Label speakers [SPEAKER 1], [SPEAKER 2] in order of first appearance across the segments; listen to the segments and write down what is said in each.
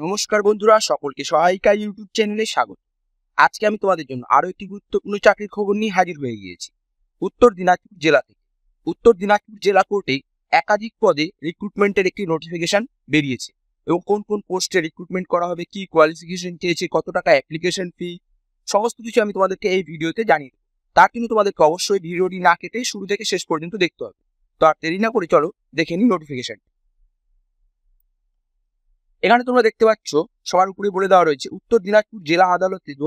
[SPEAKER 1] নমস্কার বন্ধুরা সকলকে সহায়িকা ইউটিউব চ্যানেলে স্বাগত আজকে আমি তোমাদের জন্য আরও একটি গুরুত্বপূর্ণ চাকরির খবর নিয়ে হাজির হয়ে গিয়েছি উত্তর দিনাজপুর জেলা থেকে উত্তর দিনাজপুর জেলা কোর্টে একাধিক পদে রিক্রুটমেন্টের একটি নোটিফিকেশন বেরিয়েছে এবং কোন কোন পোস্টে রিক্রুটমেন্ট করা হবে কি কোয়ালিফিকেশন চেয়েছে কত টাকা অ্যাপ্লিকেশন ফি সমস্ত কিছু আমি তোমাদেরকে এই ভিডিওতে জানিয়ে তার কিন্তু তোমাদেরকে অবশ্যই ভিডিওটি না কেটে শুরু থেকে শেষ পর্যন্ত দেখতে হবে তো আর দেরি না করে চলো দেখে নিই নোটিফিকেশন এখানে তোমরা দেখতে পাচ্ছ সবার উপরে বলে দেওয়া রয়েছে উত্তর দিনাজপুর জেলা আদালতে দু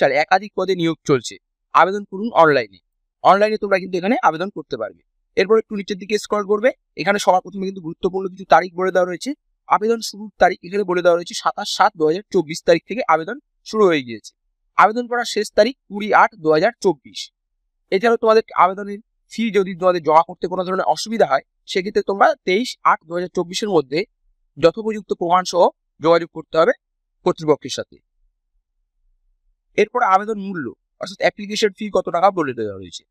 [SPEAKER 1] সালে একাধিক পদে নিয়োগ চলছে আবেদন করুন অনলাইনে অনলাইনে তোমরা কিন্তু এখানে আবেদন করতে পারবে এরপর একটু নিচের দিকে স্ক্রল করবে এখানে সবার প্রথমে কিন্তু গুরুত্বপূর্ণ কিছু তারিখ বলে দেওয়া রয়েছে আবেদন শুরুর তারিখ এখানে বলে দেওয়া রয়েছে সাতাশ সাত দু তারিখ থেকে আবেদন শুরু হয়ে গিয়েছে আবেদন করার শেষ তারিখ কুড়ি আট দু এছাড়াও তোমাদের আবেদনের ফি যদি তোমাদের জমা করতে কোনো ধরনের অসুবিধা হয় সেক্ষেত্রে তোমরা তেইশ আট দু মধ্যে যথোপযুক্ত প্রমাণ সহ যোগাযোগ করতে হবে কর্তৃপক্ষের সাথে এরপর আবেদন মূল্য অর্থাৎ অ্যাপ্লিকেশন ফি কত টাকা বলে দেওয়া হয়েছে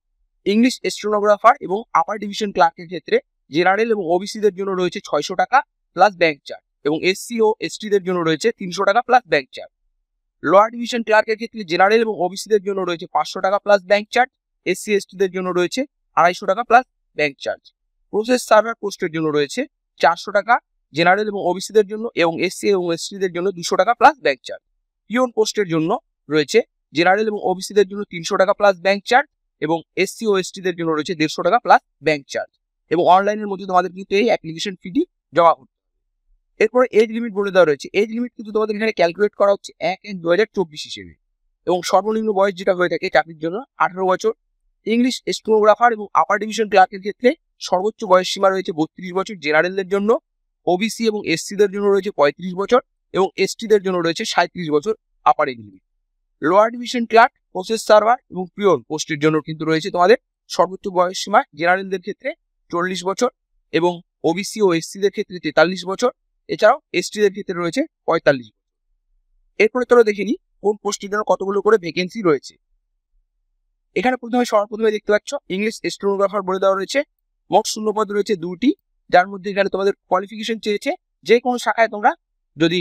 [SPEAKER 1] ইংলিশ স্টেনোগ্রাফার এবং আপার ডিভিশন ক্লার্কের ক্ষেত্রে জেনারেল এবং ওবিসিদের জন্য রয়েছে ছয়শো টাকা প্লাস ব্যাংক চার্জ এবং এসসি ও এসটিদের জন্য রয়েছে তিনশো টাকা plus bank charge lower division ক্লার্কের ক্ষেত্রে জেনারেল এবং ওবিসিদের জন্য রয়েছে পাঁচশো টাকা প্লাস ব্যাংক চার্জ এসসি এসটিদের জন্য রয়েছে আড়াইশো টাকা plus bank charge process server পোস্টের জন্য রয়েছে চারশো টাকা জেনারেল এবং ওবিসিদের জন্য এবং এসসি এবং এসটিদের জন্য দুশো টাকা প্লাস ব্যাংক চার্জ পিওন পোস্টের জন্য রয়েছে জেনারেল এবং ওবিসিদের জন্য তিনশো টাকা প্লাস ব্যাংক চার্জ এবং এসসি ও এসটিদের জন্য রয়েছে দেড়শো টাকা প্লাস ব্যাংক চার্জ এবং অনলাইনের মধ্যে তোমাদের কিন্তু এই অ্যাপ্লিকেশন ফিটি জমা করতে এরপরে এজ লিমিট বলে দেওয়া রয়েছে এজ লিমিট কিন্তু তোমাদের এখানে ক্যালকুলেট করা হচ্ছে এক এক দু হাজার চব্বিশ হিসেবে এবং সর্বনিম্ন বয়স যেটা হয়ে থাকে চাকরির জন্য আঠারো বছর ইংলিশ স্টোনোগ্রাফার এবং আপার ডিভিশন ক্লার্কের ক্ষেত্রে সর্বোচ্চ বয়স সীমা রয়েছে বত্রিশ বছর জেনারেলদের জন্য ওবিসি এবং এসসিদের জন্য রয়েছে পঁয়ত্রিশ বছর এবং এসটিদের জন্য রয়েছে সাঁত্রিশ বছর upper age limit lower division clerk process server এবং পিওর পোস্টের জন্য কিন্তু রয়েছে তোমাদের সর্বোচ্চ বয়স সীমা জেনারেলদের ক্ষেত্রে চল্লিশ বছর এবং ওবিসি ও এসসিদের ক্ষেত্রে তেতাল্লিশ বছর এছাড়াও এসটিদের ক্ষেত্রে রয়েছে পঁয়তাল্লিশ বছর এরপরে তোরা দেখিনি কোন পোস্টের জন্য কতগুলো করে ভ্যাকেন্সি রয়েছে এখানে প্রথমে সর্বপ্রথমে দেখতে পাচ্ছ ইংলিশ স্টেনোগ্রাফার বলে দেওয়া রয়েছে মোট শূন্যপদ রয়েছে দুটি যার মধ্যে এখানে তোমাদের কোয়ালিফিকেশন চেয়েছে যে কোনো শাখায় তোমরা যদি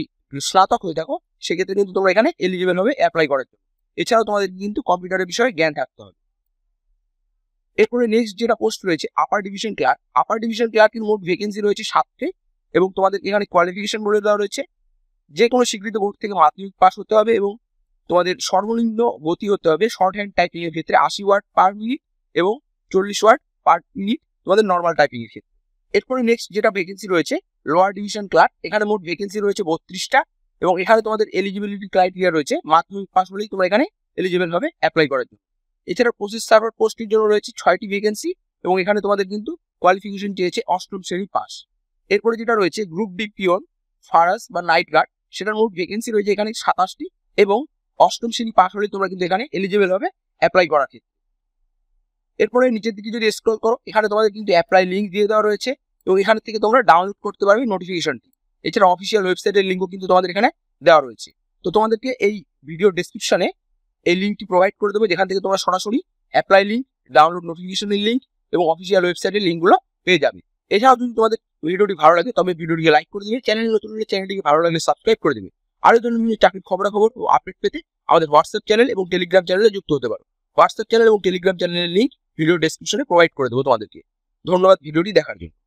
[SPEAKER 1] স্নাতক হয়ে থাকো সেক্ষেত্রে কিন্তু তোমরা এখানে এলিজিবেল হবে অ্যাপ্লাই করার জন্য এছাড়াও তোমাদের কিন্তু কম্পিউটারের বিষয়ে জ্ঞান থাকতে হবে এরপরে নেক্সট যেটা পোস্ট রয়েছে upper division clerk upper division ক্লার্কের মোট ভ্যাকেন্সি রয়েছে সাতটি এবং তোমাদের এখানে কোয়ালিফিকেশন বলে দেওয়া রয়েছে যে কোনো স্বীকৃত বোর্ড থেকে মাধ্যমিক পাস হতে হবে এবং তোমাদের সর্বনিম্ন গতি হতে হবে শর্ট হ্যান্ড টাইপিংয়ের ক্ষেত্রে আশি ওয়ার্ড পার মিনিট এবং চল্লিশ ওয়ার্ড পার মিনিট তোমাদের নর্মাল টাইপিংয়ের ক্ষেত্রে এরপরে নেক্সট যেটা ভ্যাকেন্সি রয়েছে লোয়ার ডিভিশন ক্লার্ক এখানে মোট ভ্যাকেন্সি রয়েছে বত্রিশটা এবং এখানে তোমাদের এলিজিবিলিটি ক্রাইটেরিয়া রয়েছে মাধ্যমিক পাস হলেই তোমরা এখানে এলিজিবল হবে অ্যাপ্লাই করার জন্য এছাড়া প্রসেস সার্ভার পোস্টের জন্য রয়েছে ছয়টি ভ্যাকেন্সি এবং এখানে তোমাদের কিন্তু কোয়ালিফিকেশন চেয়েছে অষ্টম শ্রেণী পাস এরপরে যেটা রয়েছে গ্রুপ ডি পিওন ফারাস বা নাইট গার্ড সেটার মোট ভ্যাকেন্সি রয়েছে এখানে সাতাশটি এবং অষ্টম শ্রেণী পাস হলে তোমরা কিন্তু এখানে এলিজিবল হবে অ্যাপ্লাই করার ক্ষেত্রে এরপরে নিচের দিকে যদি স্ক্রল করো এখানে তোমাদের কিন্তু অ্যাপ্লাই লিঙ্ক দিয়ে দেওয়া রয়েছে এবং এখান থেকে তোমরা ডাউনলোড করতে পারবে নোটিফিকেশনটি এছাড়া অফিসিয়াল ওয়েবসাইটের লিঙ্কও কিন্তু তোমাদের এখানে দেওয়া রয়েছে তো তোমাদেরকে এই ভিডিও ডেসক্রিপশনে এই লিঙ্কটি প্রোভাইড করে দেবো যেখান থেকে তোমরা সরাসরি অ্যাপ্লাই লিঙ্ক ডাউনলোড নোটিফিকেশনের লিঙ্ক এবং অফিসিয়াল ওয়েবসাইটের লিঙ্কগুলো পেয়ে যাবে এছাড়াও যদি তোমাদের ভিডিওটি ভালো লাগে তবে ভিডিওটিকে লাইক করে দিবে চ্যানেল নতুন হলে চ্যানেলটিকে ভালো লাগলে সাবস্ক্রাইব করে দেবে আরও ধরনের চাকরির খবরাখবর ও আপডেট পেতে আমাদের হোয়াটসঅ্যাপ চ্যানেল এবং টেলিগ্রাম চ্যানেলে যুক্ত হতে পারো হোয়াটসঅ্যাপ চ্যানেল এবং টেলিগ্রাম চ্যানেলের লিঙ্ক ভিডিও ডেসক্রিপশনে প্রোভাইড করে দেবো তোমাদেরকে ধন্যবাদ ভিডিওটি দেখার জন্য